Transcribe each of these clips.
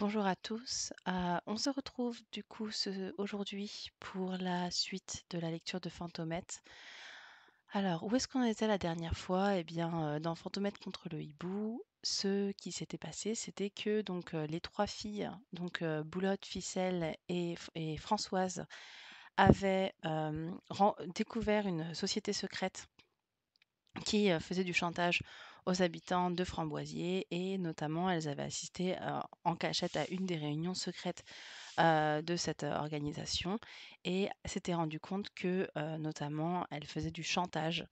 Bonjour à tous. Euh, on se retrouve du coup aujourd'hui pour la suite de la lecture de Fantomètre. Alors, où est-ce qu'on était la dernière fois Eh bien, euh, dans Fantomètre contre le hibou, ce qui s'était passé, c'était que donc euh, les trois filles, donc Boulotte, Ficelle et, et Françoise, avaient découvert une société secrète qui faisait du chantage aux habitants de Framboisier et notamment elles avaient assisté en cachette à une des réunions secrètes de cette organisation et s'étaient rendu compte que notamment elles faisaient du chantage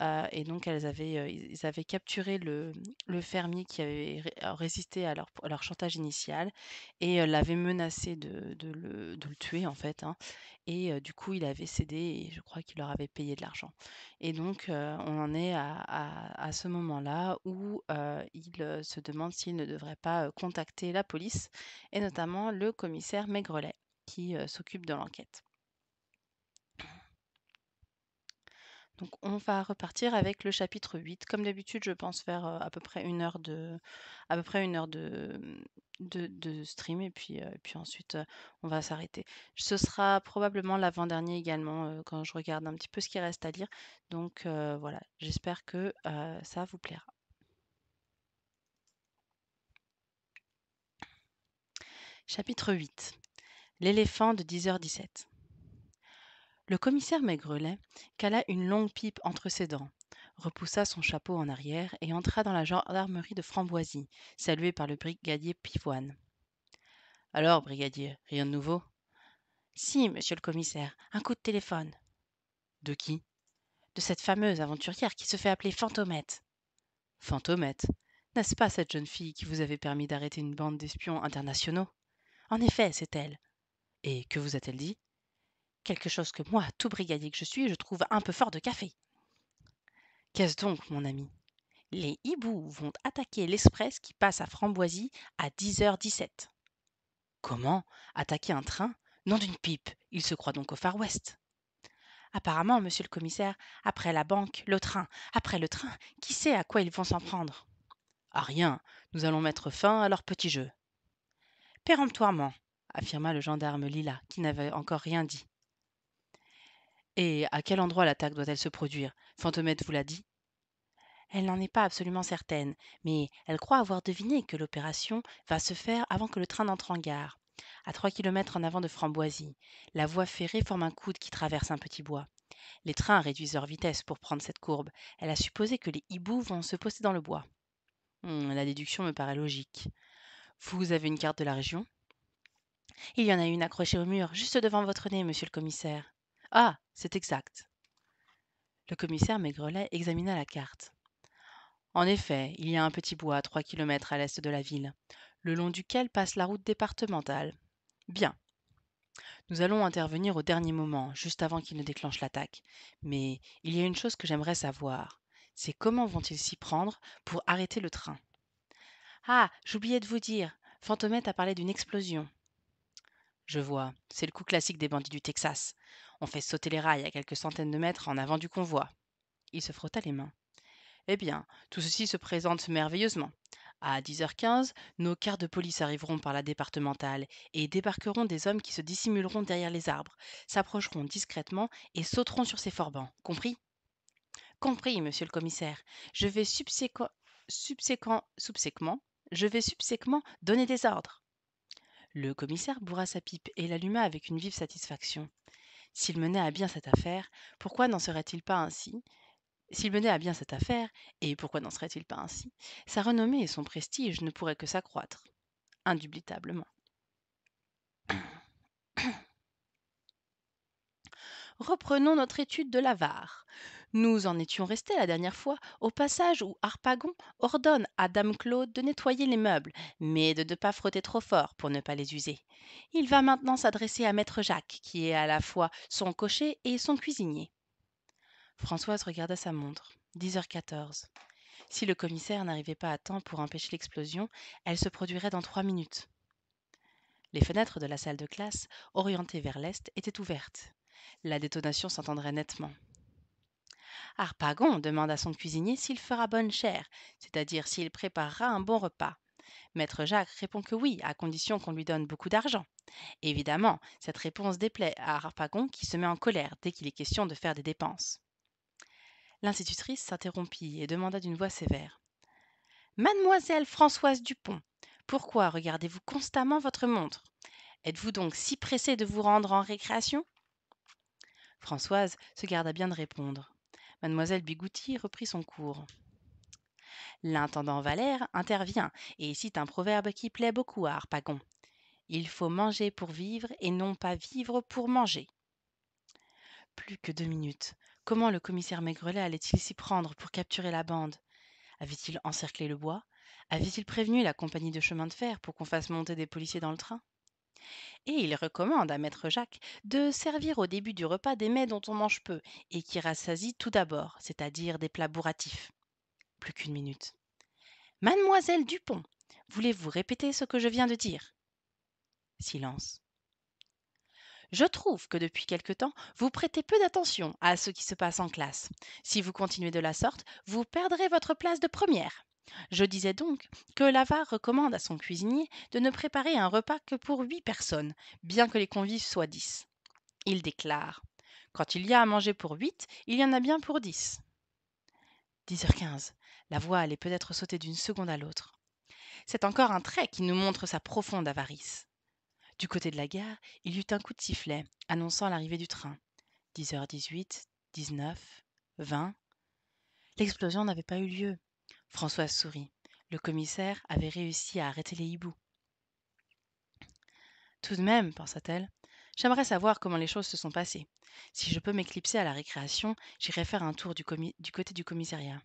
euh, et donc, elles avaient, euh, ils avaient capturé le, fermier qui avait euh, résisté à leur, chantage initial et l'avaient l'avait menacé de, le, tuer, en fait. Hein. Et du coup, il avait cédé et je crois qu'il leur avait payé de l'argent. Et donc, on en est à, à ce moment-là où il se demande s'il ne devrait pas contacter la police et notamment le commissaire Maigrelet qui s'occupe de l'enquête. Donc on va repartir avec le chapitre 8. Comme d'habitude, je pense faire à peu près une heure de, à peu près une heure de, mmh, de, stream et puis, puis ensuite on va s'arrêter. Ce sera probablement l'avant-dernier également quand je regarde un petit peu ce qui reste à lire. Donc voilà, j'espère que ça vous plaira. Chapitre 8. L'éléphant de 10h17 le commissaire maigrelet cala une longue pipe entre ses dents repoussa son chapeau en arrière et entra dans la gendarmerie de Framboisie, salué par le brigadier pivoine alors brigadier rien de nouveau si monsieur le commissaire un coup de téléphone de qui de cette fameuse aventurière qui se fait appeler fantomette fantomette n'est-ce pas cette jeune fille qui vous avait permis d'arrêter une bande d'espions internationaux en effet c'est elle et que vous a-t-elle dit quelque chose que moi, tout brigadier que je suis, je trouve un peu fort de café. Qu'est-ce donc, mon ami Les hiboux vont attaquer l'express qui passe à Framboisie à 10h17. Comment Attaquer un train Non d'une pipe Il se croit donc au Far West. Apparemment, monsieur le commissaire, après la banque, le train, après le train, qui sait à quoi ils vont s'en prendre À ah, rien, nous allons mettre fin à leur petit jeu. Péremptoirement, affirma le gendarme Lila, qui n'avait encore rien dit. Et à quel endroit l'attaque doit-elle se produire Fantomète vous l'a dit Elle n'en est pas absolument certaine, mais elle croit avoir deviné que l'opération va se faire avant que le train n'entre en gare, à trois kilomètres en avant de Framboisie, La voie ferrée forme un coude qui traverse un petit bois. Les trains réduisent leur vitesse pour prendre cette courbe. Elle a supposé que les hiboux vont se poster dans le bois. Hmm, la déduction me paraît logique. Vous avez une carte de la région Il y en a une accrochée au mur, juste devant votre nez, monsieur le commissaire. Ah c'est exact. Le commissaire Maigrelet examina la carte. En effet, il y a un petit bois à trois kilomètres à l'est de la ville, le long duquel passe la route départementale. Bien. Nous allons intervenir au dernier moment, juste avant qu'il ne déclenche l'attaque. Mais il y a une chose que j'aimerais savoir. C'est comment vont-ils s'y prendre pour arrêter le train Ah, j'oubliais de vous dire. Fantomette a parlé d'une explosion. Je vois. C'est le coup classique des bandits du Texas. On fait sauter les rails à quelques centaines de mètres en avant du convoi. Il se frotta les mains. Eh bien, tout ceci se présente merveilleusement. À 10h15, nos quarts de police arriveront par la départementale et débarqueront des hommes qui se dissimuleront derrière les arbres, s'approcheront discrètement et sauteront sur ces forbans. Compris Compris, monsieur le commissaire. Je vais subséquent, subséquent, je vais subséquemment donner des ordres. Le commissaire bourra sa pipe et l'alluma avec une vive satisfaction. S'il menait à bien cette affaire, pourquoi n'en serait-il pas ainsi S'il menait à bien cette affaire, et pourquoi n'en serait-il pas ainsi Sa renommée et son prestige ne pourraient que s'accroître, indubitablement. Reprenons notre étude de l'avare nous en étions restés la dernière fois au passage où harpagon ordonne à dame claude de nettoyer les meubles mais de ne pas frotter trop fort pour ne pas les user il va maintenant s'adresser à maître jacques qui est à la fois son cocher et son cuisinier françoise regarda sa montre 10h14. si le commissaire n'arrivait pas à temps pour empêcher l'explosion elle se produirait dans trois minutes les fenêtres de la salle de classe orientées vers l'est étaient ouvertes la détonation s'entendrait nettement harpagon demande à son cuisinier s'il fera bonne chère c'est-à-dire s'il préparera un bon repas maître jacques répond que oui à condition qu'on lui donne beaucoup d'argent évidemment cette réponse déplaît à harpagon qui se met en colère dès qu'il est question de faire des dépenses l'institutrice s'interrompit et demanda d'une voix sévère mademoiselle françoise dupont pourquoi regardez-vous constamment votre montre êtes-vous donc si pressée de vous rendre en récréation françoise se garda bien de répondre Mademoiselle Bigouti reprit son cours. L'intendant Valère intervient et cite un proverbe qui plaît beaucoup à Harpagon. Il faut manger pour vivre et non pas vivre pour manger. Plus que deux minutes. Comment le commissaire Maigrelet allait-il s'y prendre pour capturer la bande Avait-il encerclé le bois Avait-il prévenu la compagnie de chemin de fer pour qu'on fasse monter des policiers dans le train et il recommande à Maître Jacques de servir au début du repas des mets dont on mange peu et qui rassasient tout d'abord, c'est-à-dire des plats bourratifs. Plus qu'une minute. Mademoiselle Dupont, voulez-vous répéter ce que je viens de dire Silence. Je trouve que depuis quelque temps, vous prêtez peu d'attention à ce qui se passe en classe. Si vous continuez de la sorte, vous perdrez votre place de première. Je disais donc que l'avare recommande à son cuisinier de ne préparer un repas que pour huit personnes, bien que les convives soient dix. Il déclare Quand il y a à manger pour huit, il y en a bien pour dix. 10h15. La voix allait peut-être sauter d'une seconde à l'autre. C'est encore un trait qui nous montre sa profonde avarice. Du côté de la gare, il y eut un coup de sifflet, annonçant l'arrivée du train. 10h18, 19, 20. L'explosion n'avait pas eu lieu. Françoise sourit. Le commissaire avait réussi à arrêter les hiboux. Tout de même, pensa-t-elle, j'aimerais savoir comment les choses se sont passées. Si je peux m'éclipser à la récréation, j'irai faire un tour du, côté du commissariat.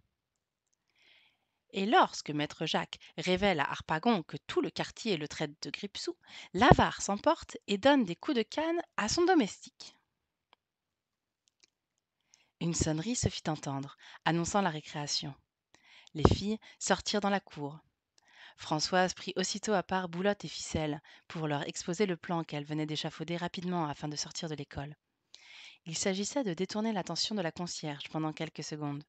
Et lorsque Maître Jacques révèle à Harpagon que tout le quartier le traite de Gripsou, l'avare s'emporte et donne des coups de canne à son domestique. Une sonnerie se fit entendre, annonçant la récréation les filles sortirent dans la cour. Françoise prit aussitôt à part Boulotte et Ficelle pour leur exposer le plan qu'elle venait d'échafauder rapidement afin de sortir de l'école. Il s'agissait de détourner l'attention de la concierge pendant quelques secondes.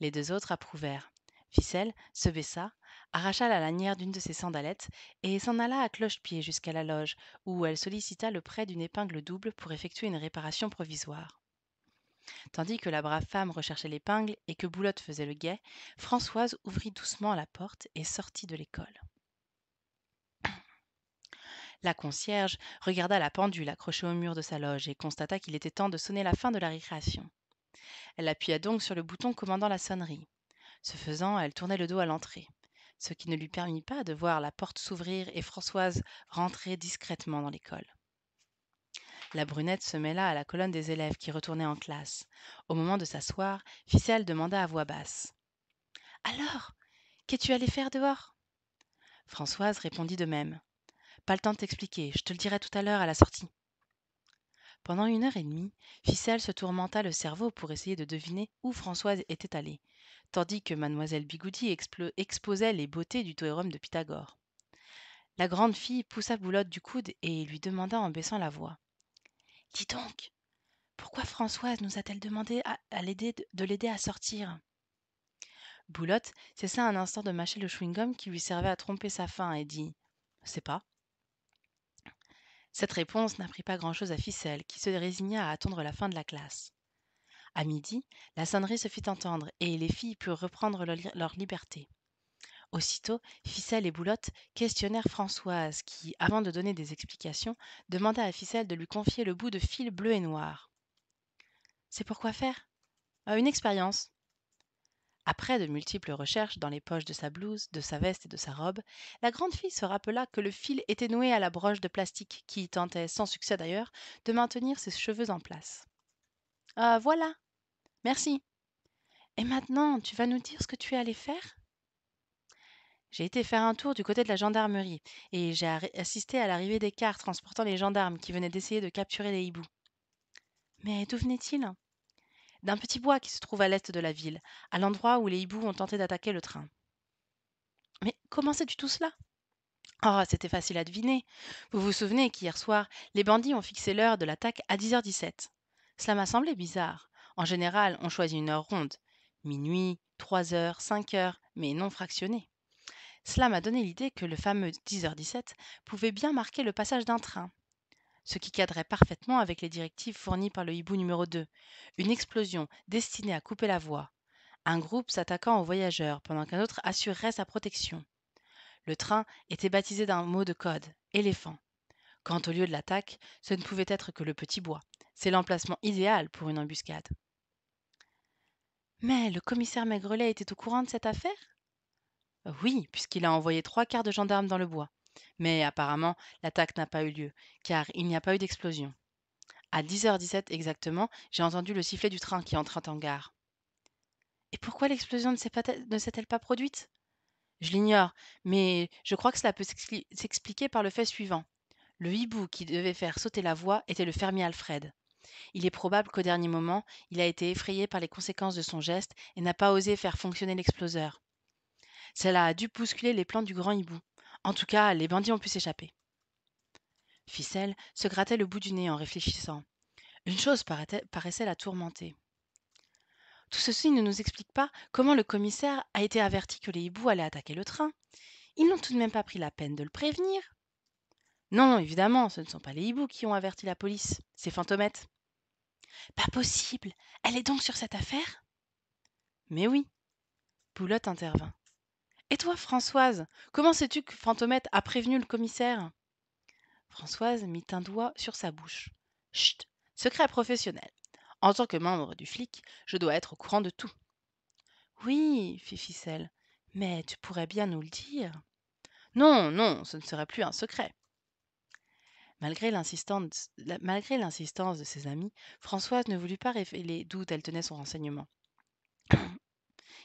Les deux autres approuvèrent. Ficelle se baissa, arracha la lanière d'une de ses sandalettes et s'en alla à cloche-pied jusqu'à la loge, où elle sollicita le prêt d'une épingle double pour effectuer une réparation provisoire. Tandis que la brave femme recherchait l'épingle et que Boulotte faisait le guet, Françoise ouvrit doucement la porte et sortit de l'école. La concierge regarda la pendule accrochée au mur de sa loge et constata qu'il était temps de sonner la fin de la récréation. Elle appuya donc sur le bouton commandant la sonnerie. Ce faisant, elle tournait le dos à l'entrée, ce qui ne lui permit pas de voir la porte s'ouvrir et Françoise rentrer discrètement dans l'école la brunette se mêla à la colonne des élèves qui retournaient en classe au moment de s'asseoir ficelle demanda à voix basse alors qu'es-tu allé faire dehors françoise répondit de même pas le temps de t'expliquer je te le dirai tout à l'heure à la sortie pendant une heure et demie ficelle se tourmenta le cerveau pour essayer de deviner où françoise était allée tandis que mademoiselle bigoudi exposait les beautés du théorème de pythagore la grande fille poussa boulotte du coude et lui demanda en baissant la voix Dis donc, pourquoi Françoise nous a-t-elle demandé à, de l'aider à sortir Boulotte cessa un instant de mâcher le chewing-gum qui lui servait à tromper sa faim et dit C'est pas. Cette réponse n'apprit pas grand-chose à Ficelle, qui se résigna à attendre la fin de la classe. À midi, la sonnerie se fit entendre et les filles purent reprendre leur liberté. Aussitôt, Ficelle et Boulotte questionnèrent Françoise, qui, avant de donner des explications, demanda à Ficelle de lui confier le bout de fil bleu et noir. C'est pour quoi faire ah, Une expérience. Après de multiples recherches dans les poches de sa blouse, de sa veste et de sa robe, la grande fille se rappela que le fil était noué à la broche de plastique qui tentait, sans succès d'ailleurs, de maintenir ses cheveux en place. Ah, voilà Merci Et maintenant, tu vas nous dire ce que tu es allé faire j'ai été faire un tour du côté de la gendarmerie et j'ai assisté à l'arrivée des cars transportant les gendarmes qui venaient d'essayer de capturer les hiboux. Mais d'où venaient-ils D'un petit bois qui se trouve à l'est de la ville, à l'endroit où les hiboux ont tenté d'attaquer le train. Mais comment sais-tu tout cela Oh, c'était facile à deviner. Vous vous souvenez qu'hier soir, les bandits ont fixé l'heure de l'attaque à 10h17. Cela m'a semblé bizarre. En général, on choisit une heure ronde. Minuit, 3 heures, 5 heures, mais non fractionnée. Cela m'a donné l'idée que le fameux 10h17 pouvait bien marquer le passage d'un train, ce qui cadrait parfaitement avec les directives fournies par le hibou numéro 2, une explosion destinée à couper la voie, un groupe s'attaquant aux voyageurs pendant qu'un autre assurerait sa protection. Le train était baptisé d'un mot de code, éléphant. Quant au lieu de l'attaque, ce ne pouvait être que le petit bois. C'est l'emplacement idéal pour une embuscade. Mais le commissaire Maigrelet était au courant de cette affaire oui, puisqu'il a envoyé trois quarts de gendarmes dans le bois. Mais apparemment, l'attaque n'a pas eu lieu, car il n'y a pas eu d'explosion. À 10h17 exactement, j'ai entendu le sifflet du train qui entrait en gare. Et pourquoi l'explosion ne s'est elle pas produite Je l'ignore, mais je crois que cela peut s'expliquer par le fait suivant. Le hibou qui devait faire sauter la voie était le fermier Alfred. Il est probable qu'au dernier moment, il a été effrayé par les conséquences de son geste et n'a pas osé faire fonctionner l'exploseur. Cela a dû bousculer les plans du grand hibou. En tout cas, les bandits ont pu s'échapper. Ficelle se grattait le bout du nez en réfléchissant. Une chose paraissait la tourmenter. Tout ceci ne nous explique pas comment le commissaire a été averti que les hiboux allaient attaquer le train. Ils n'ont tout de même pas pris la peine de le prévenir. Non, évidemment, ce ne sont pas les hiboux qui ont averti la police, c'est Fantomette. Pas possible Elle est donc sur cette affaire Mais oui Poulotte intervint. Et toi, Françoise, comment sais-tu que Fantomette a prévenu le commissaire Françoise mit un doigt sur sa bouche. Chut Secret professionnel. En tant que membre du flic, je dois être au courant de tout. Oui, fit Ficelle, mais tu pourrais bien nous le dire. Non, non, ce ne serait plus un secret. Malgré l'insistance de ses amis, Françoise ne voulut pas révéler d'où elle tenait son renseignement.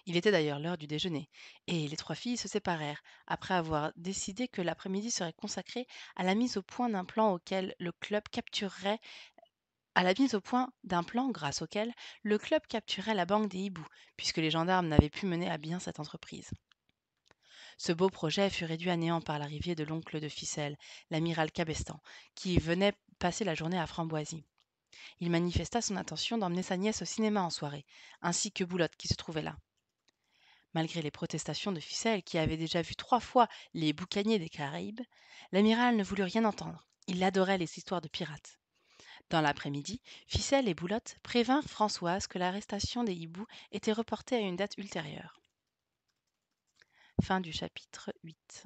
Il était d'ailleurs l'heure du déjeuner, et les trois filles se séparèrent, après avoir décidé que l'après-midi serait consacré à la mise au point d'un plan auquel le club capturerait à la mise au point d'un plan grâce auquel le club capturait la banque des hiboux, puisque les gendarmes n'avaient pu mener à bien cette entreprise. Ce beau projet fut réduit à néant par l'arrivée de l'oncle de Ficelle, l'amiral Cabestan, qui venait passer la journée à Framboisie. Il manifesta son intention d'emmener sa nièce au cinéma en soirée, ainsi que Boulotte qui se trouvait là. Malgré les protestations de Ficelle, qui avait déjà vu trois fois les boucaniers des Caraïbes, l'amiral ne voulut rien entendre. Il adorait les histoires de pirates. Dans l'après-midi, Ficelle et Boulotte prévinrent Françoise que l'arrestation des hiboux était reportée à une date ultérieure. Fin du chapitre 8.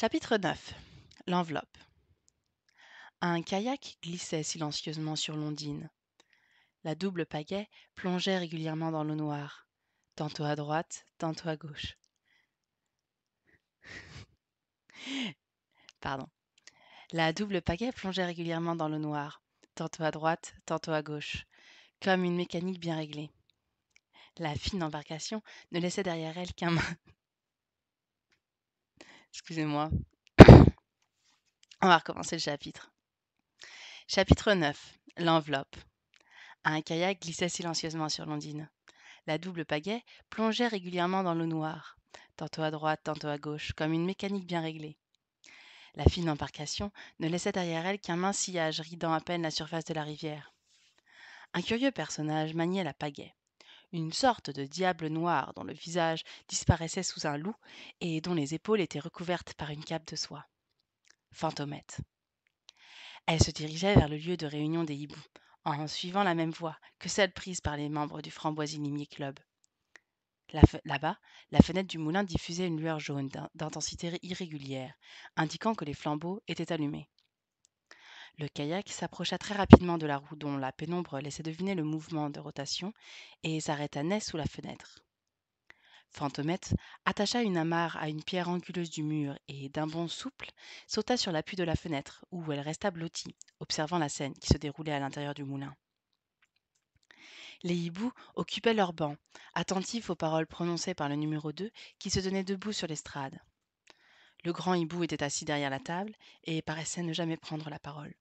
Chapitre 9 L'enveloppe Un kayak glissait silencieusement sur l'ondine. La double pagaie plongeait régulièrement dans l'eau noire, tantôt à droite, tantôt à gauche. Pardon. La double pagaie plongeait régulièrement dans l'eau noire, tantôt à droite, tantôt à gauche, comme une mécanique bien réglée. La fine embarcation ne laissait derrière elle qu'un Excusez-moi. On va recommencer le chapitre. Chapitre 9. L'enveloppe. Un kayak glissait silencieusement sur l'ondine. La double pagaie plongeait régulièrement dans l'eau noire, tantôt à droite, tantôt à gauche, comme une mécanique bien réglée. La fine embarcation ne laissait derrière elle qu'un mince sillage ridant à peine la surface de la rivière. Un curieux personnage maniait la pagaie une sorte de diable noir dont le visage disparaissait sous un loup et dont les épaules étaient recouvertes par une cape de soie. Fantomète. Elle se dirigeait vers le lieu de réunion des hiboux, en suivant la même voie que celle prise par les membres du framboisinimier Club. Là-bas, la fenêtre du moulin diffusait une lueur jaune d'intensité irrégulière, indiquant que les flambeaux étaient allumés. Le kayak s'approcha très rapidement de la roue dont la pénombre laissait deviner le mouvement de rotation et s'arrêta net sous la fenêtre. Fantomette attacha une amarre à une pierre anguleuse du mur et, d'un bond souple, sauta sur l'appui de la fenêtre, où elle resta blottie, observant la scène qui se déroulait à l'intérieur du moulin. Les hiboux occupaient leur banc, attentifs aux paroles prononcées par le numéro 2 qui se tenait debout sur l'estrade. Le grand hibou était assis derrière la table et paraissait ne jamais prendre la parole.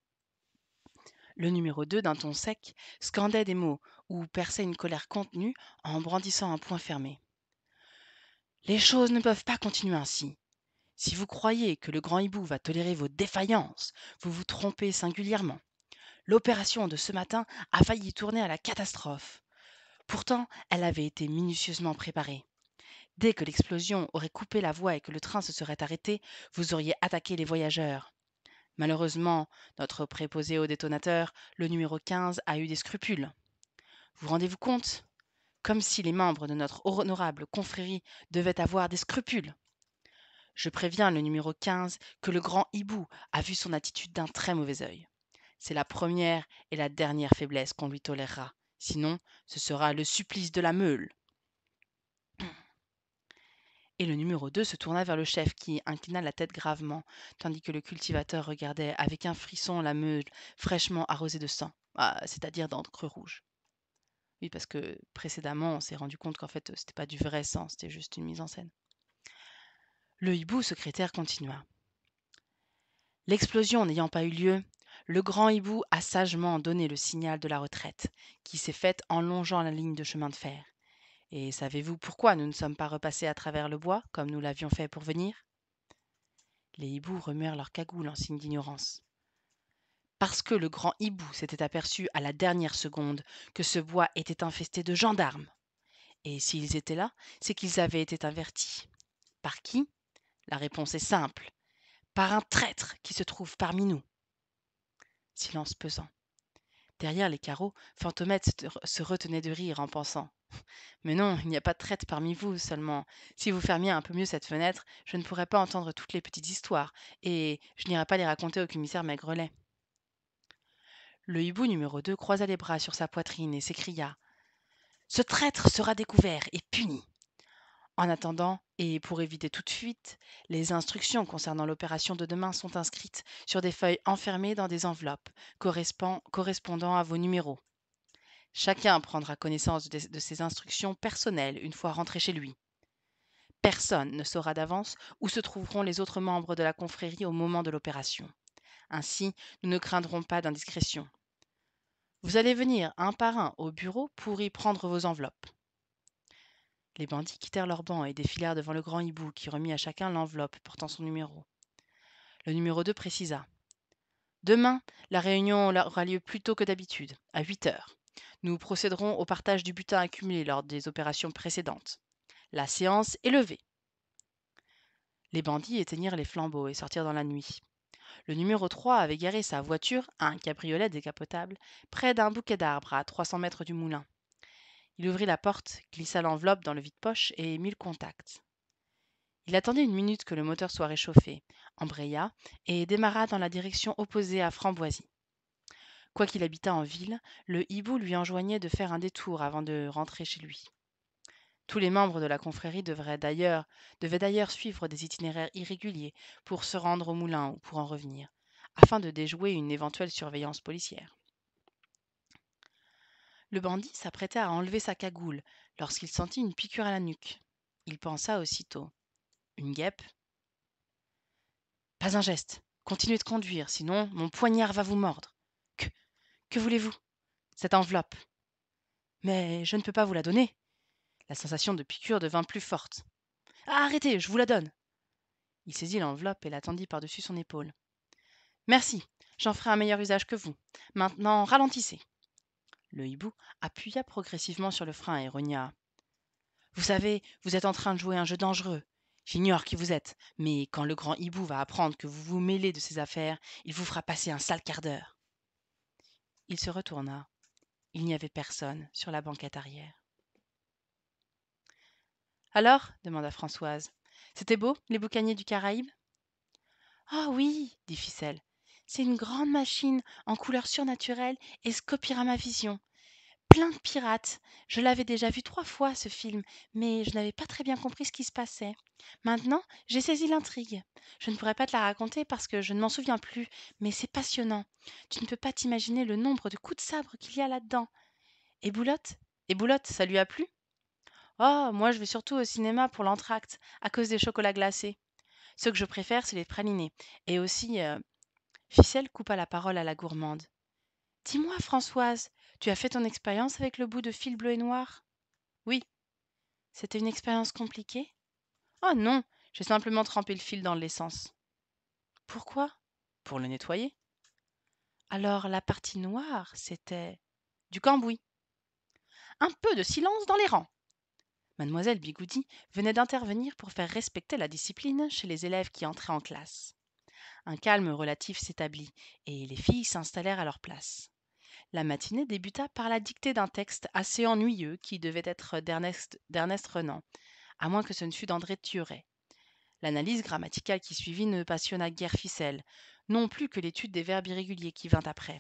Le numéro 2, d'un ton sec, scandait des mots ou perçait une colère contenue en brandissant un poing fermé. Les choses ne peuvent pas continuer ainsi. Si vous croyez que le grand hibou va tolérer vos défaillances, vous vous trompez singulièrement. L'opération de ce matin a failli tourner à la catastrophe. Pourtant, elle avait été minutieusement préparée. Dès que l'explosion aurait coupé la voie et que le train se serait arrêté, vous auriez attaqué les voyageurs. Malheureusement, notre préposé au détonateur, le numéro 15, a eu des scrupules. Vous rendez-vous compte Comme si les membres de notre honorable confrérie devaient avoir des scrupules. Je préviens le numéro 15 que le grand hibou a vu son attitude d'un très mauvais œil. C'est la première et la dernière faiblesse qu'on lui tolérera. Sinon, ce sera le supplice de la meule. Et le numéro 2 se tourna vers le chef qui inclina la tête gravement, tandis que le cultivateur regardait avec un frisson la meule fraîchement arrosée de sang, ah, c'est-à-dire d'encre rouge. Oui, parce que précédemment, on s'est rendu compte qu'en fait, c'était pas du vrai sang, c'était juste une mise en scène. Le hibou secrétaire continua. L'explosion n'ayant pas eu lieu, le grand hibou a sagement donné le signal de la retraite, qui s'est faite en longeant la ligne de chemin de fer. Et savez-vous pourquoi nous ne sommes pas repassés à travers le bois, comme nous l'avions fait pour venir Les hiboux remuèrent leurs cagoules en signe d'ignorance. Parce que le grand hibou s'était aperçu à la dernière seconde que ce bois était infesté de gendarmes. Et s'ils étaient là, c'est qu'ils avaient été avertis. Par qui La réponse est simple. Par un traître qui se trouve parmi nous. Silence pesant. Derrière les carreaux, Fantomette se retenait de rire en pensant mais non, il n'y a pas de traître parmi vous seulement. Si vous fermiez un peu mieux cette fenêtre, je ne pourrais pas entendre toutes les petites histoires, et je n'irai pas les raconter au commissaire Maigrelet. Le hibou numéro 2 croisa les bras sur sa poitrine et s'écria Ce traître sera découvert et puni. En attendant, et pour éviter toute fuite, les instructions concernant l'opération de demain sont inscrites sur des feuilles enfermées dans des enveloppes correspondant à vos numéros. Chacun prendra connaissance de, ses instructions personnelles une fois rentré chez lui. Personne ne saura d'avance où se trouveront les autres membres de la confrérie au moment de l'opération. Ainsi, nous ne craindrons pas d'indiscrétion. Vous allez venir un par un au bureau pour y prendre vos enveloppes. Les bandits quittèrent leurs bancs et défilèrent devant le grand hibou qui remit à chacun l'enveloppe portant son numéro. Le numéro 2 précisa Demain, la réunion aura lieu plus tôt que d'habitude, à 8 heures. Nous procéderons au partage du butin accumulé lors des opérations précédentes. La séance est levée. Les bandits éteignirent les flambeaux et sortirent dans la nuit. Le numéro 3 avait garé sa voiture, un cabriolet décapotable, près d'un bouquet d'arbres à 300 mètres du moulin. Il ouvrit la porte, glissa l'enveloppe dans le vide-poche et mit le contact. Il attendit une minute que le moteur soit réchauffé, embraya et démarra dans la direction opposée à Framboisie. Quoiqu'il habitât en ville, le hibou lui enjoignait de faire un détour avant de rentrer chez lui. Tous les membres de la confrérie devraient d'ailleurs, devaient d'ailleurs suivre des itinéraires irréguliers pour se rendre au moulin ou pour en revenir, afin de déjouer une éventuelle surveillance policière. Le bandit s'apprêtait à enlever sa cagoule lorsqu'il sentit une piqûre à la nuque. Il pensa aussitôt. Une guêpe Pas un geste. Continuez de conduire, sinon mon poignard va vous mordre que voulez-vous cette enveloppe mais je ne peux pas vous la donner la sensation de piqûre devint plus forte ah, arrêtez je vous la donne il saisit l'enveloppe et la tendit par-dessus son épaule merci j'en ferai un meilleur usage que vous maintenant ralentissez le hibou appuya progressivement sur le frein et rogna vous savez vous êtes en train de jouer un jeu dangereux J'ignore qui vous êtes, mais quand le grand hibou va apprendre que vous vous mêlez de ses affaires, il vous fera passer un sale quart d'heure. Il se retourna. Il n'y avait personne sur la banquette arrière. Alors demanda Françoise. C'était beau, les boucaniers du Caraïbe Ah oui, dit Ficelle. C'est une grande machine en couleur surnaturelle et scopiera ma vision plein de pirates. Je l'avais déjà vu trois fois, ce film, mais je n'avais pas très bien compris ce qui se passait. Maintenant, j'ai saisi l'intrigue. Je ne pourrais pas te la raconter parce que je ne m'en souviens plus, mais c'est passionnant. Tu ne peux pas t'imaginer le nombre de coups de sabre qu'il y a là-dedans. Et Boulotte Et Boulotte, ça lui a plu Oh, moi je vais surtout au cinéma pour l'entracte, à cause des chocolats glacés. Ce que je préfère, c'est les pralinés. Et aussi... Euh, Ficelle coupa la parole à la gourmande. Dis-moi, Françoise, tu as fait ton expérience avec le bout de fil bleu et noir Oui. C'était une expérience compliquée Oh non, j'ai simplement trempé le fil dans l'essence. Pourquoi Pour le nettoyer. Alors la partie noire, c'était du cambouis. Un peu de silence dans les rangs. Mademoiselle Bigoudi venait d'intervenir pour faire respecter la discipline chez les élèves qui entraient en classe. Un calme relatif s'établit et les filles s'installèrent à leur place. La matinée débuta par la dictée d'un texte assez ennuyeux qui devait être d'Ernest, Renan, à moins que ce ne fût d'André Thuret. L'analyse grammaticale qui suivit ne passionna guère Ficelle, non plus que l'étude des verbes irréguliers qui vint après.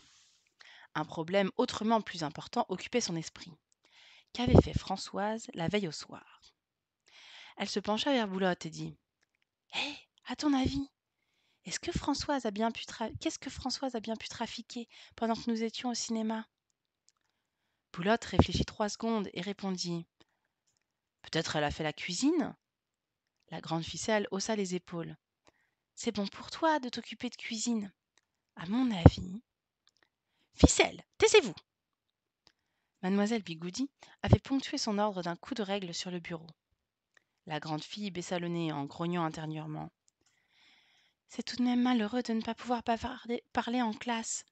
Un problème autrement plus important occupait son esprit. Qu'avait fait Françoise la veille au soir Elle se pencha vers Boulotte et dit Hé, eh, à ton avis, est-ce que Françoise a bien pu qu'est-ce que Françoise a bien pu trafiquer pendant que nous étions au cinéma Boulotte réfléchit trois secondes et répondit Peut-être elle a fait la cuisine La grande ficelle haussa les épaules. C'est bon pour toi de t'occuper de cuisine. À mon avis. Ficelle, taisez-vous Mademoiselle Bigoudi avait ponctué son ordre d'un coup de règle sur le bureau. La grande fille baissa le nez en grognant intérieurement. C'est tout de même malheureux de ne pas pouvoir bavarder, parler en classe.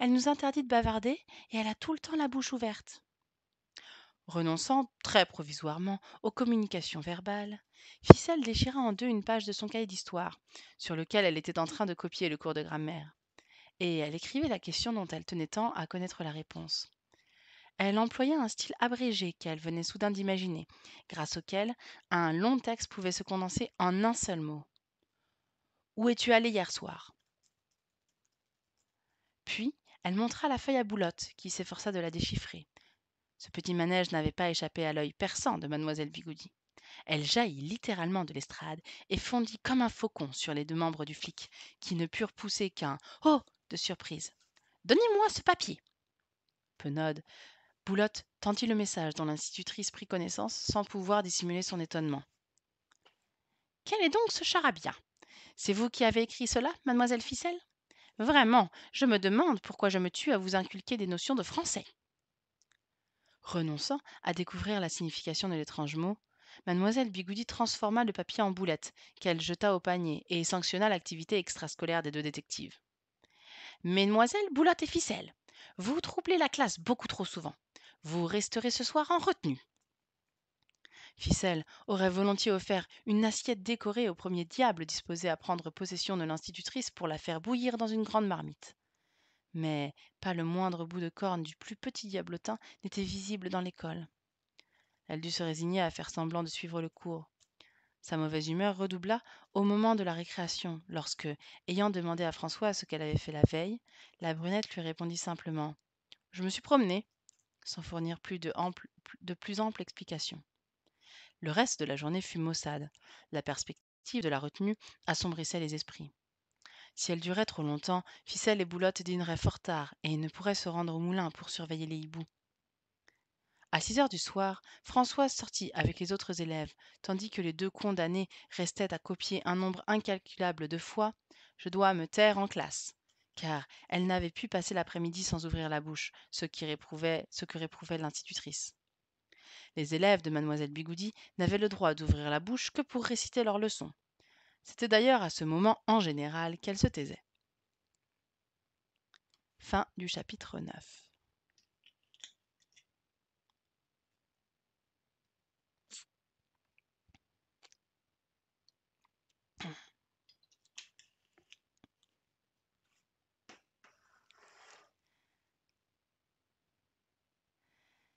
Elle nous interdit de bavarder et elle a tout le temps la bouche ouverte. Renonçant très provisoirement aux communications verbales, Ficelle déchira en deux une page de son cahier d'histoire, sur lequel elle était en train de copier le cours de grammaire. Et elle écrivait la question dont elle tenait tant à connaître la réponse. Elle employait un style abrégé qu'elle venait soudain d'imaginer, grâce auquel un long texte pouvait se condenser en un seul mot. Où es-tu allé hier soir Puis, elle montra la feuille à Boulotte, qui s'efforça de la déchiffrer. Ce petit manège n'avait pas échappé à l'œil perçant de Mademoiselle Bigoudi. Elle jaillit littéralement de l'estrade et fondit comme un faucon sur les deux membres du flic, qui ne purent pousser qu'un Oh de surprise. Donnez-moi ce papier Penode, Boulotte tendit le message dont l'institutrice prit connaissance sans pouvoir dissimuler son étonnement. Quel est donc ce charabia c'est vous qui avez écrit cela, mademoiselle Ficelle Vraiment, je me demande pourquoi je me tue à vous inculquer des notions de français. Renonçant à découvrir la signification de l'étrange mot, mademoiselle Bigoudi transforma le papier en boulette, qu'elle jeta au panier, et sanctionna l'activité extrascolaire des deux détectives. Mesdemoiselles Boulotte et Ficelle, vous troublez la classe beaucoup trop souvent. Vous resterez ce soir en retenue ficelle aurait volontiers offert une assiette décorée au premier diable disposé à prendre possession de l'institutrice pour la faire bouillir dans une grande marmite mais pas le moindre bout de corne du plus petit diablotin n'était visible dans l'école elle dut se résigner à faire semblant de suivre le cours sa mauvaise humeur redoubla au moment de la récréation lorsque ayant demandé à françois ce qu'elle avait fait la veille la brunette lui répondit simplement je me suis promenée sans fournir plus de, de plus ample explication le reste de la journée fut maussade la perspective de la retenue assombrissait les esprits si elle durait trop longtemps ficelle et boulotte dîneraient fort tard et ne pourraient se rendre au moulin pour surveiller les hiboux À six heures du soir françoise sortit avec les autres élèves tandis que les deux condamnés restaient à copier un nombre incalculable de fois je dois me taire en classe car elle n'avait pu passer l'après-midi sans ouvrir la bouche ce que réprouvait l'institutrice les élèves de mademoiselle bigoudi n'avaient le droit d'ouvrir la bouche que pour réciter leurs leçons c'était d'ailleurs à ce moment en général qu'elle se taisait chapitre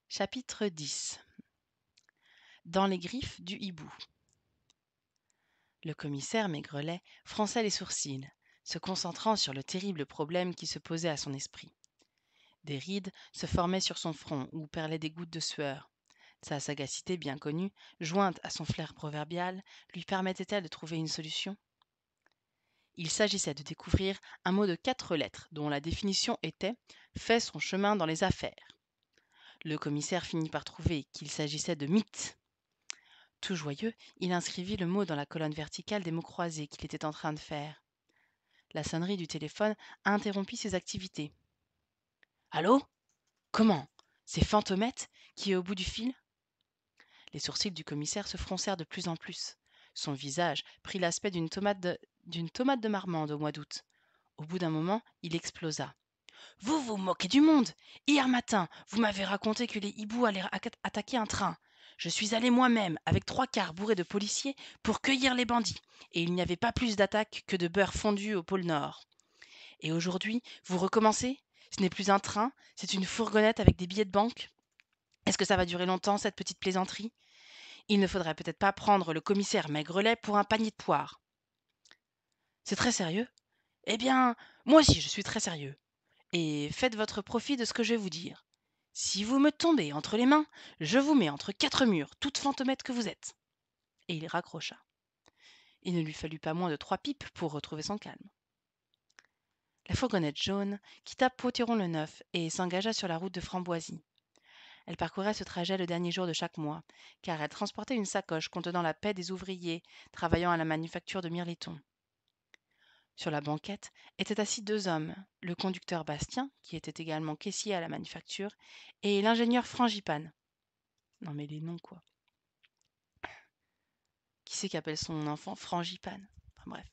Chapitre 10 dans les griffes du hibou. Le commissaire Maigrelet fronçait les sourcils, se concentrant sur le terrible problème qui se posait à son esprit. Des rides se formaient sur son front où perlaient des gouttes de sueur. Sa sagacité bien connue, jointe à son flair proverbial, lui permettait-elle de trouver une solution il s'agissait de découvrir un mot de quatre lettres dont la définition était fait son chemin dans les affaires. Le commissaire finit par trouver qu'il s'agissait de mythes » Tout joyeux, il inscrivit le mot dans la colonne verticale des mots croisés qu'il était en train de faire. La sonnerie du téléphone interrompit ses activités. Allô Comment C'est Fantomette qui est au bout du fil Les sourcils du commissaire se froncèrent de plus en plus. Son visage prit l'aspect d'une tomate, tomate de marmande au mois d'août. Au bout d'un moment, il explosa. Vous vous moquez du monde Hier matin, vous m'avez raconté que les hiboux allaient attaquer un train je suis allé moi-même, avec trois quarts bourrés de policiers, pour cueillir les bandits, et il n'y avait pas plus d'attaques que de beurre fondu au pôle Nord. Et aujourd'hui, vous recommencez Ce n'est plus un train, c'est une fourgonnette avec des billets de banque Est-ce que ça va durer longtemps, cette petite plaisanterie Il ne faudrait peut-être pas prendre le commissaire Maigrelet pour un panier de poire. C'est très sérieux Eh bien, moi aussi, je suis très sérieux. Et faites votre profit de ce que je vais vous dire. Si vous me tombez entre les mains, je vous mets entre quatre murs, toute fantomètre que vous êtes. Et il raccrocha. Il ne lui fallut pas moins de trois pipes pour retrouver son calme. La fourgonnette jaune quitta Potiron-le-Neuf et s'engagea sur la route de Framboisie. Elle parcourait ce trajet le dernier jour de chaque mois, car elle transportait une sacoche contenant la paix des ouvriers travaillant à la manufacture de Mirliton. Sur la banquette étaient assis deux hommes, le conducteur Bastien, qui était également caissier à la manufacture, et l'ingénieur Frangipane. Non mais les noms quoi. Qui c'est qu'appelle son enfant Frangipane Enfin bref.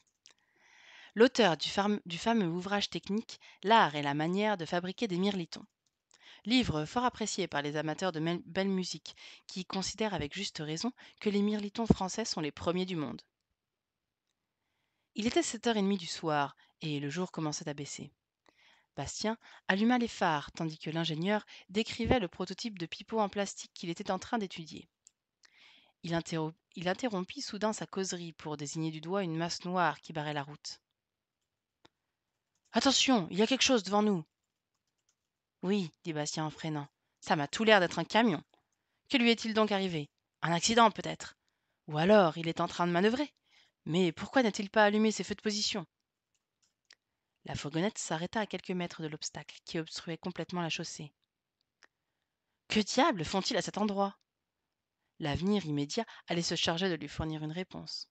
L'auteur du, du, fameux ouvrage technique L'art et la manière de fabriquer des mirlitons. Livre fort apprécié par les amateurs de belle musique, qui considèrent avec juste raison que les mirlitons français sont les premiers du monde. Il était sept heures et demie du soir, et le jour commençait à baisser. Bastien alluma les phares, tandis que l'ingénieur décrivait le prototype de pipeau en plastique qu'il était en train d'étudier. Il, il, interrompit soudain sa causerie pour désigner du doigt une masse noire qui barrait la route. Attention, il y a quelque chose devant nous. Oui, dit Bastien en freinant. Ça m'a tout l'air d'être un camion. Que lui est-il donc arrivé Un accident peut-être Ou alors il est en train de manœuvrer mais pourquoi n'a-t-il pas allumé ses feux de position la fourgonnette s'arrêta à quelques mètres de l'obstacle qui obstruait complètement la chaussée que diable font-ils à cet endroit l'avenir immédiat allait se charger de lui fournir une réponse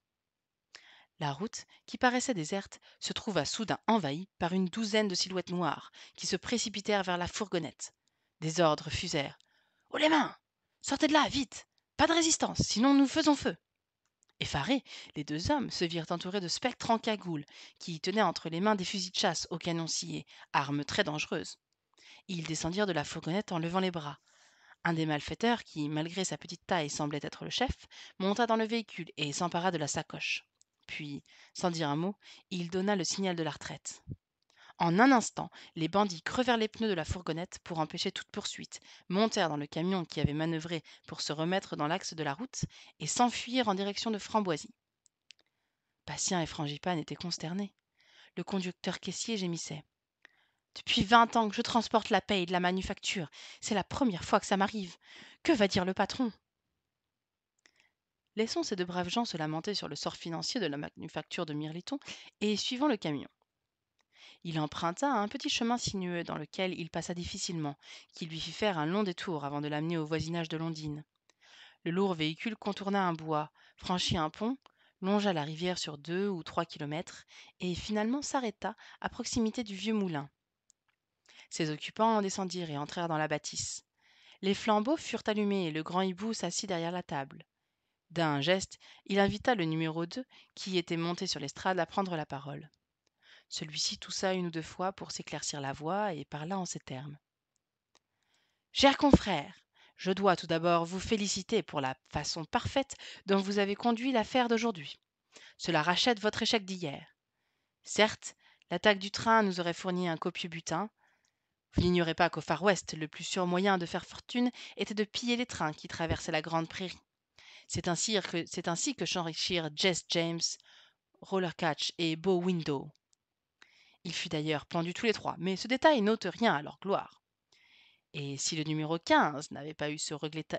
la route qui paraissait déserte se trouva soudain envahie par une douzaine de silhouettes noires qui se précipitèrent vers la fourgonnette des ordres fusèrent Oh les mains sortez de là vite pas de résistance sinon nous faisons feu effarés les deux hommes se virent entourés de spectres en cagoule qui tenaient entre les mains des fusils de chasse aux canon sciés arme très dangereuses. ils descendirent de la fourgonnette en levant les bras un des malfaiteurs qui malgré sa petite taille semblait être le chef monta dans le véhicule et s'empara de la sacoche puis sans dire un mot il donna le signal de la retraite en un instant les bandits crevèrent les pneus de la fourgonnette pour empêcher toute poursuite montèrent dans le camion qui avait manœuvré pour se remettre dans l'axe de la route et s'enfuirent en direction de Framboisie. patien et frangipane étaient consternés le conducteur caissier gémissait depuis vingt ans que je transporte la paye de la manufacture c'est la première fois que ça m'arrive que va dire le patron laissons ces deux braves gens se lamenter sur le sort financier de la manufacture de mirliton et suivons le camion il emprunta un petit chemin sinueux dans lequel il passa difficilement, qui lui fit faire un long détour avant de l'amener au voisinage de Londine. Le lourd véhicule contourna un bois, franchit un pont, longea la rivière sur deux ou trois kilomètres, et finalement s'arrêta à proximité du vieux moulin. Ses occupants en descendirent et entrèrent dans la bâtisse. Les flambeaux furent allumés et le grand hibou s'assit derrière la table. D'un geste, il invita le numéro deux, qui était monté sur l'estrade, à prendre la parole. Celui-ci toussa une ou deux fois pour s'éclaircir la voix et parla en ces termes Chers confrères, je dois tout d'abord vous féliciter pour la façon parfaite dont vous avez conduit l'affaire d'aujourd'hui. Cela rachète votre échec d'hier. Certes, l'attaque du train nous aurait fourni un copieux butin, vous n'ignorez pas qu'au Far West, le plus sûr moyen de faire fortune était de piller les trains qui traversaient la Grande Prairie. C'est ainsi que, s'enrichirent Jess James, Roller Catch et Beau Window. Il fut d'ailleurs pendu tous les trois, mais ce détail n'ôte rien à leur gloire. Et si le numéro 15 n'avait pas eu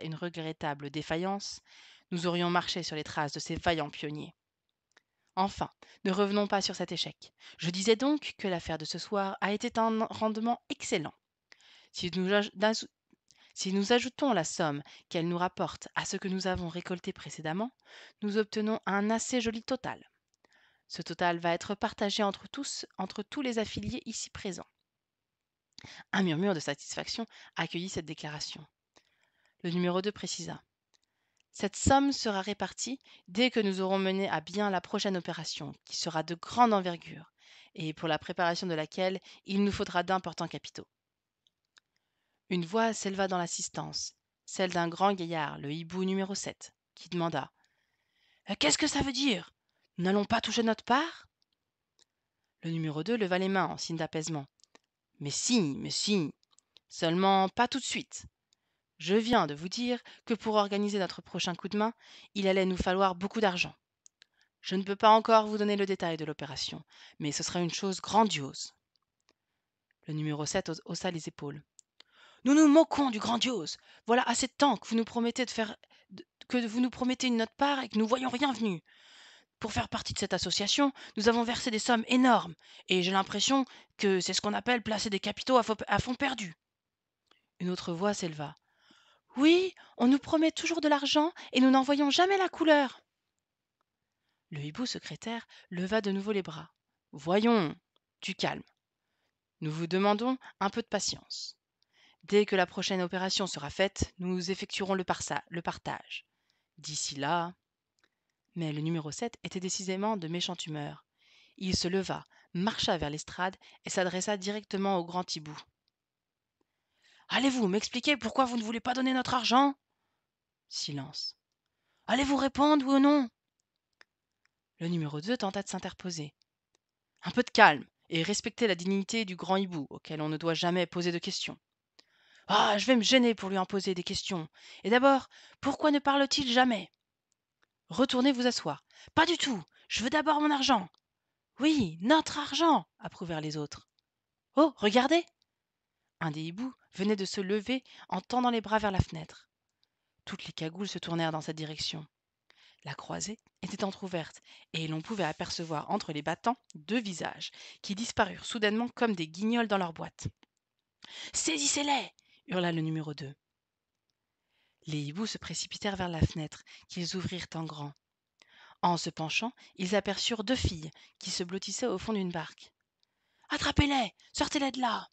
une regrettable défaillance, nous aurions marché sur les traces de ces vaillants pionniers. Enfin, ne revenons pas sur cet échec. Je disais donc que l'affaire de ce soir a été un rendement excellent. si nous ajoutons la somme qu'elle nous rapporte à ce que nous avons récolté précédemment, nous obtenons un assez joli total. Ce total va être partagé entre tous, entre tous les affiliés ici présents. Un murmure de satisfaction accueillit cette déclaration. Le numéro 2 précisa. Cette somme sera répartie dès que nous aurons mené à bien la prochaine opération, qui sera de grande envergure, et pour la préparation de laquelle il nous faudra d'importants capitaux. Une voix s'éleva dans l'assistance, celle d'un grand gaillard, le hibou numéro 7, qui demanda «Euh, Qu'est-ce que ça veut dire n'allons pas toucher notre part le numéro leva les mains en signe d'apaisement mais si mais si seulement pas tout de suite je viens de vous dire que pour organiser notre prochain coup de main il allait nous falloir beaucoup d'argent je ne peux pas encore vous donner le détail de l'opération mais ce sera une chose grandiose le numéro haussa les épaules nous nous moquons du grandiose voilà assez de temps que vous nous promettez de faire que vous nous promettez une autre part et que nous voyons rien venu !» Pour faire partie de cette association, nous avons versé des sommes énormes, et j'ai l'impression que c'est ce qu'on appelle placer des capitaux à, fond perdu. Une autre voix s'éleva. Oui, on nous promet toujours de l'argent, et nous n'en voyons jamais la couleur. Le hibou secrétaire leva de nouveau les bras. Voyons, du calme. Nous vous demandons un peu de patience. Dès que la prochaine opération sera faite, nous effectuerons le, le partage. D'ici là mais le numéro était décidément de méchante humeur il se leva marcha vers l'estrade et s'adressa directement au grand hibou allez-vous m'expliquer pourquoi vous ne voulez pas donner notre argent silence allez-vous répondre ou non le numéro tenta de s'interposer un peu de calme et respectez la dignité du grand hibou auquel on ne doit jamais poser de questions ah je vais me gêner pour lui en poser des questions et d'abord pourquoi ne parle-t-il jamais retournez vous asseoir pas du tout je veux d'abord mon argent oui notre argent approuvèrent les autres oh regardez un des hiboux venait de se lever en tendant les bras vers la fenêtre toutes les cagoules se tournèrent dans sa direction la croisée était entr'ouverte et l'on pouvait apercevoir entre les battants deux visages qui disparurent soudainement comme des guignols dans leur boîte saisissez les hurla le numéro les hiboux se précipitèrent vers la fenêtre qu'ils ouvrirent en grand en se penchant ils aperçurent deux filles qui se blottissaient au fond d'une barque attrapez les sortez les de là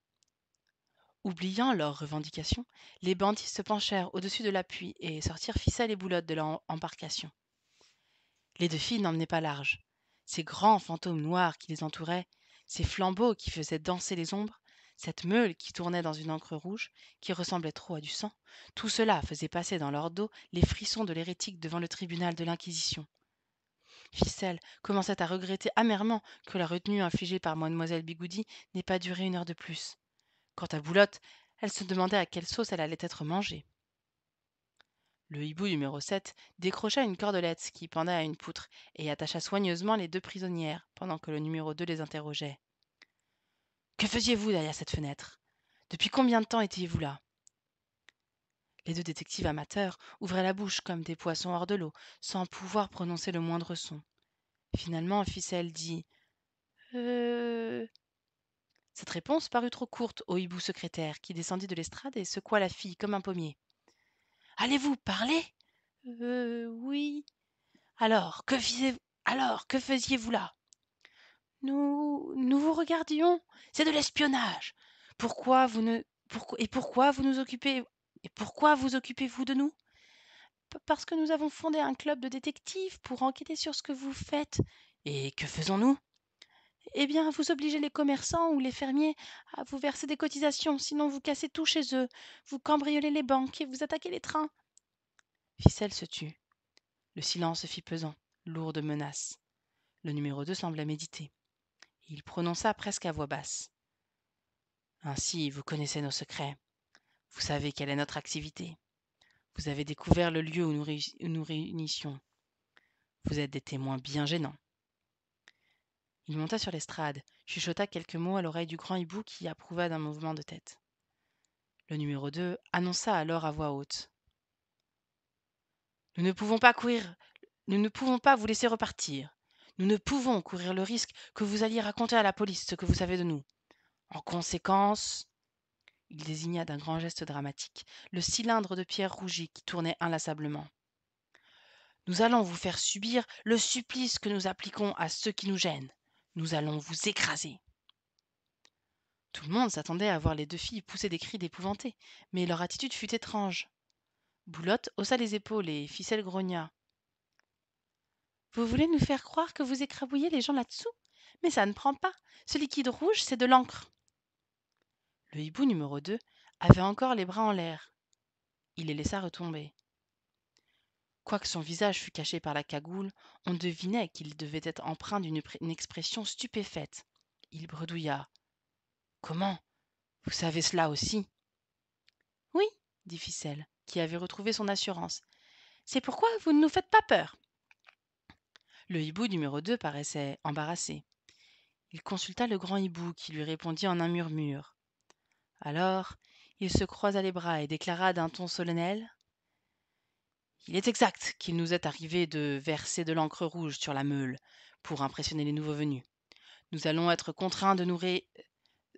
oubliant leurs revendications les bandits se penchèrent au-dessus de l'appui et sortirent ficelles les boulottes de leur embarcation les deux filles n'emmenaient pas large ces grands fantômes noirs qui les entouraient ces flambeaux qui faisaient danser les ombres cette meule qui tournait dans une encre rouge, qui ressemblait trop à du sang, tout cela faisait passer dans leur dos les frissons de l'hérétique devant le tribunal de l'Inquisition. Ficelle commençait à regretter amèrement que la retenue infligée par mademoiselle Bigoudi n'ait pas duré une heure de plus. Quant à Boulotte, elle se demandait à quelle sauce elle allait être mangée. Le hibou numéro 7 décrocha une cordelette qui pendait à une poutre et attacha soigneusement les deux prisonnières pendant que le numéro 2 les interrogeait. Que faisiez-vous derrière cette fenêtre Depuis combien de temps étiez-vous là Les deux détectives amateurs ouvraient la bouche comme des poissons hors de l'eau, sans pouvoir prononcer le moindre son. Finalement, Ficelle dit Euh. Cette réponse parut trop courte au hibou secrétaire, qui descendit de l'estrade et secoua la fille comme un pommier. Allez-vous parler Euh. Oui. Alors, que, faisiez-vous... Alors, que faisiez-vous là nous vous regardions. C'est de l'espionnage. Pourquoi vous ne pourquoi et pourquoi vous nous occupez et pourquoi vous occupez-vous de nous Parce que nous avons fondé un club de détectives pour enquêter sur ce que vous faites. Et que faisons-nous Eh bien, vous obligez les commerçants ou les fermiers à vous verser des cotisations, sinon vous cassez tout chez eux, vous cambriolez les banques et vous attaquez les trains. Ficelle se tut. Le silence fit pesant, lourd de menaces. Le numéro 2 semblait méditer il prononça presque à voix basse ainsi vous connaissez nos secrets vous savez quelle est notre activité vous avez découvert le lieu où nous nous réunissions vous êtes des témoins bien gênants il monta sur l'estrade chuchota quelques mots à l'oreille du grand hibou qui approuva d'un mouvement de tête le numéro 2 annonça alors à voix haute Nous ne pouvons pas courir, nous ne pouvons pas vous laisser repartir. Nous ne pouvons courir le risque que vous alliez raconter à la police ce que vous savez de nous. En conséquence. Il désigna d'un grand geste dramatique le cylindre de pierre rougie qui tournait inlassablement. Nous allons vous faire subir le supplice que nous appliquons à ceux qui nous gênent. Nous allons vous écraser. Tout le monde s'attendait à voir les deux filles pousser des cris d'épouvanté, mais leur attitude fut étrange. Boulotte haussa les épaules et Ficelle grogna. Vous voulez nous faire croire que vous écrabouillez les gens là-dessous Mais ça ne prend pas. Ce liquide rouge, c'est de l'encre. Le hibou numéro deux avait encore les bras en l'air. Il les laissa retomber. Quoique son visage fût caché par la cagoule, on devinait qu'il devait être empreint d'une expression stupéfaite. Il bredouilla. Comment Vous savez cela aussi Oui, dit Ficelle, qui avait retrouvé son assurance. C'est pourquoi vous ne nous faites pas peur. Le hibou numéro 2 paraissait embarrassé. Il consulta le grand hibou qui lui répondit en un murmure. Alors, il se croisa les bras et déclara d'un ton solennel Il est exact qu'il nous est arrivé de verser de l'encre rouge sur la meule pour impressionner les nouveaux venus. Nous allons être contraints de nous ré...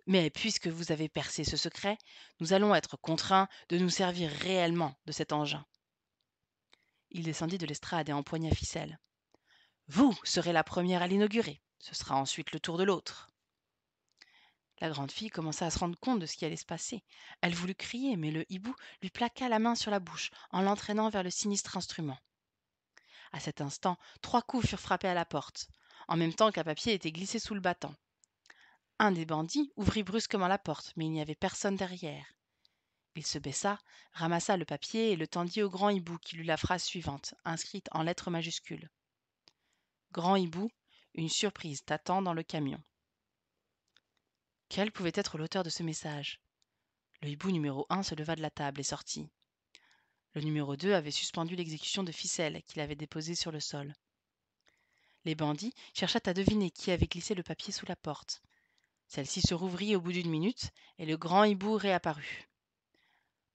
Mais puisque vous avez percé ce secret, nous allons être contraints de nous servir réellement de cet engin. Il descendit de l'estrade et empoigna ficelle. Vous serez la première à l'inaugurer. Ce sera ensuite le tour de l'autre. La grande fille commença à se rendre compte de ce qui allait se passer. Elle voulut crier, mais le hibou lui plaqua la main sur la bouche en l'entraînant vers le sinistre instrument. À cet instant, trois coups furent frappés à la porte, en même temps qu'un papier était glissé sous le battant. Un des bandits ouvrit brusquement la porte, mais il n'y avait personne derrière. Il se baissa, ramassa le papier et le tendit au grand hibou qui lut la phrase suivante, inscrite en lettres majuscules grand hibou une surprise t'attend dans le camion quel pouvait être l'auteur de ce message le hibou numéro un se leva de la table et sortit le numéro deux avait suspendu l'exécution de ficelle qu'il avait déposée sur le sol les bandits cherchaient à deviner qui avait glissé le papier sous la porte celle-ci se rouvrit au bout d'une minute et le grand hibou réapparut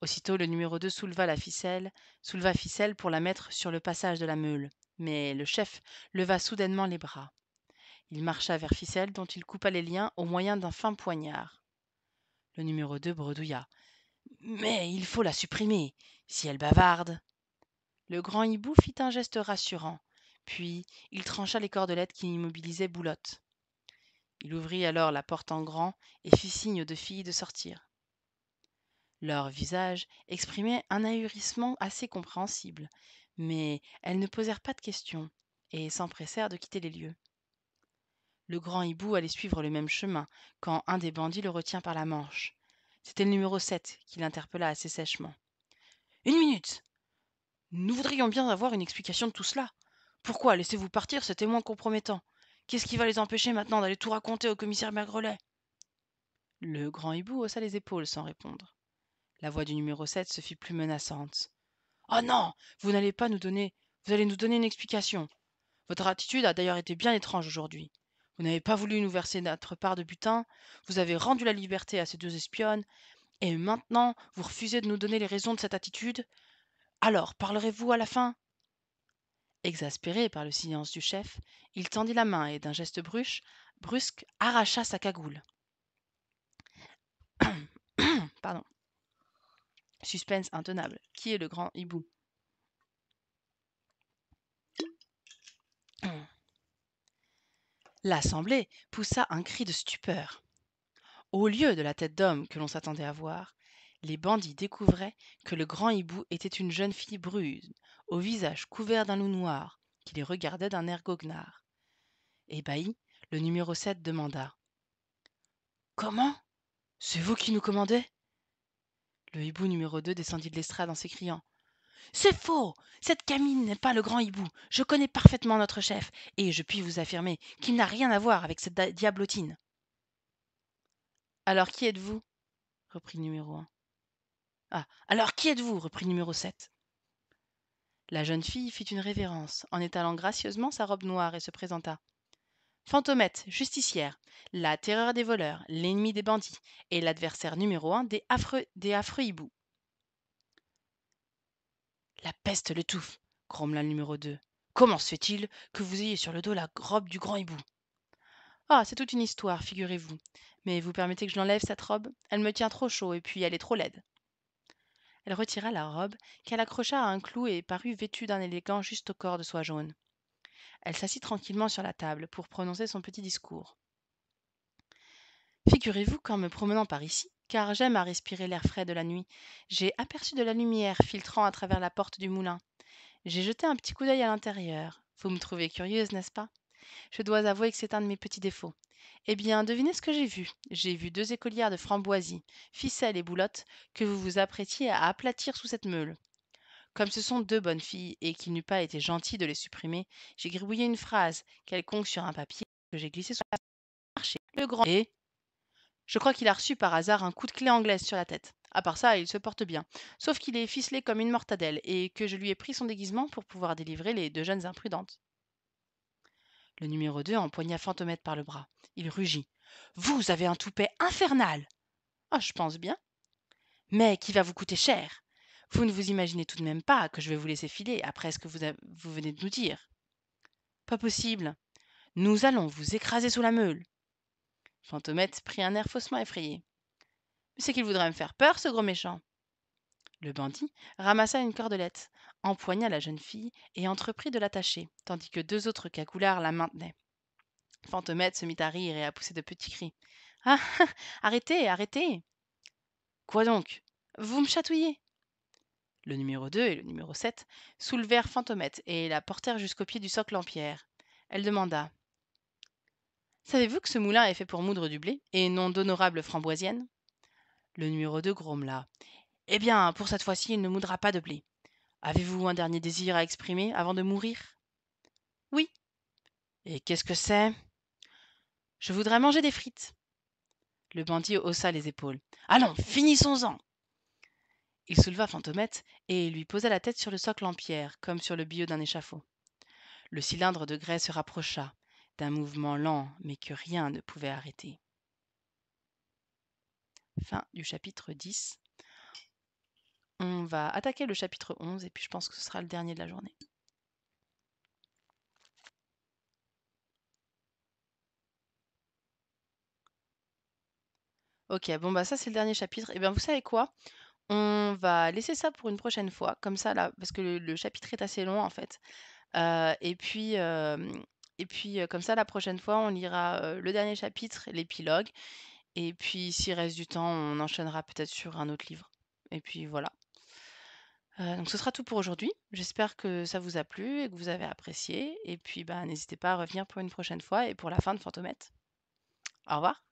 aussitôt le numéro deux souleva la ficelle souleva ficelle pour la mettre sur le passage de la meule mais le chef leva soudainement les bras il marcha vers ficelle dont il coupa les liens au moyen d'un fin poignard le numéro deux bredouilla mais il faut la supprimer si elle bavarde le grand hibou fit un geste rassurant puis il trancha les cordelettes qui immobilisaient boulotte il ouvrit alors la porte en grand et fit signe aux deux filles de sortir leurs visages exprimaient un ahurissement assez compréhensible mais elles ne posèrent pas de questions et s'empressèrent de quitter les lieux le grand hibou allait suivre le même chemin quand un des bandits le retient par la manche c'était le numéro qui l'interpella assez sèchement une minute nous voudrions bien avoir une explication de tout cela pourquoi laissez-vous partir ce témoin compromettant qu'est-ce qui va les empêcher maintenant d'aller tout raconter au commissaire maigrelet le grand hibou haussa les épaules sans répondre la voix du numéro se fit plus menaçante oh non vous n'allez pas nous donner vous allez nous donner une explication votre attitude a d'ailleurs été bien étrange aujourd'hui vous n'avez pas voulu nous verser notre part de butin vous avez rendu la liberté à ces deux espionnes et maintenant vous refusez de nous donner les raisons de cette attitude alors parlerez-vous à la fin Exaspéré par le silence du chef, il tendit la main et d'un geste brusque, brusque arracha sa cagoule. Pardon. Suspense intenable. Qui est le grand hibou L'assemblée poussa un cri de stupeur. Au lieu de la tête d'homme que l'on s'attendait à voir, les bandits découvraient que le grand hibou était une jeune fille bruse, au visage couvert d'un loup noir, qui les regardait d'un air goguenard. Ébahi, le numéro 7 demanda Comment C'est vous qui nous commandez le hibou numéro deux descendit de l'estrade en s'écriant c'est faux cette Camille n'est pas le grand hibou je connais parfaitement notre chef et je puis vous affirmer qu'il n'a rien à voir avec cette diablotine alors qui êtes-vous reprit numéro un. ah alors qui êtes-vous reprit numéro sept. la jeune fille fit une révérence en étalant gracieusement sa robe noire et se présenta Fantomette, justicière, la terreur des voleurs, l'ennemi des bandits et l'adversaire numéro un des affreux, des hiboux. La peste l'étouffe, grommela le numéro deux. Comment se fait-il que vous ayez sur le dos la robe du grand hibou Ah, c'est toute une histoire, figurez-vous. Mais vous permettez que je l'enlève, cette robe Elle me tient trop chaud et puis elle est trop laide. Elle retira la robe, qu'elle accrocha à un clou et parut vêtue d'un élégant juste au corps de soie jaune. Elle s'assit tranquillement sur la table pour prononcer son petit discours. Figurez-vous qu'en me promenant par ici, car j'aime à respirer l'air frais de la nuit, j'ai aperçu de la lumière filtrant à travers la porte du moulin. J'ai jeté un petit coup d'œil à l'intérieur. Vous me trouvez curieuse, n'est-ce pas Je dois avouer que c'est un de mes petits défauts. Eh bien, devinez ce que j'ai vu. J'ai vu deux écolières de framboisie, ficelles et boulottes, que vous vous apprêtiez à aplatir sous cette meule. Comme ce sont deux bonnes filles et qu'il n'eût pas été gentil de les supprimer, j'ai gribouillé une phrase quelconque sur un papier que j'ai glissé sur la marché. Le grand et je crois qu'il a reçu par hasard un coup de clé anglaise sur la tête. À part ça, il se porte bien. Sauf qu'il est ficelé comme une mortadelle et que je lui ai pris son déguisement pour pouvoir délivrer les deux jeunes imprudentes. Le numéro 2 empoigna Fantomètre par le bras. Il rugit. Vous avez un toupet infernal Ah, je pense bien. Mais qui va vous coûter cher. Vous ne vous imaginez tout de même pas que je vais vous laisser filer après ce que vous, venez de nous dire. Pas possible. Nous allons vous écraser sous la meule. Fantomette prit un air faussement effrayé. C'est qu'il voudrait me faire peur, ce gros méchant. Le bandit ramassa une cordelette, empoigna la jeune fille et entreprit de l'attacher, tandis que deux autres cacoulards la maintenaient. Fantomette se mit à rire et à pousser de petits cris. Ah Arrêtez, arrêtez Quoi donc Vous me chatouillez le numéro 2 et le numéro 7, soulevèrent Fantomette et la portèrent jusqu'au pied du socle en pierre. Elle demanda Savez-vous que ce moulin est fait pour moudre du blé et non d'honorables framboisienne Le numéro 2 grommela Eh bien, pour cette fois-ci, il ne moudra pas de blé. Avez-vous un dernier désir à exprimer avant de mourir Oui. Et qu'est-ce que c'est Je voudrais manger des frites. Le bandit haussa les épaules. Allons, finissons-en il souleva fantomète et lui posa la tête sur le socle en pierre comme sur le billot d'un échafaud le cylindre de grès se rapprocha d'un mouvement lent mais que rien ne pouvait arrêter fin du chapitre 10 on va attaquer le chapitre 11 et puis je pense que ce sera le dernier de la journée Ok, bon bah ça c'est le dernier chapitre. Et eh bien vous savez quoi on va laisser ça pour une prochaine fois, comme ça là, parce que le, chapitre est assez long en fait. Euh, et puis, et puis comme ça, la prochaine fois, on lira le dernier chapitre, l'épilogue. Et puis, s'il reste du temps, on enchaînera peut-être sur un autre livre. Et puis voilà. Euh, donc, ce sera tout pour aujourd'hui. J'espère que ça vous a plu et que vous avez apprécié. Et puis, bah, n'hésitez pas à revenir pour une prochaine fois et pour la fin de Fantômette. Au revoir.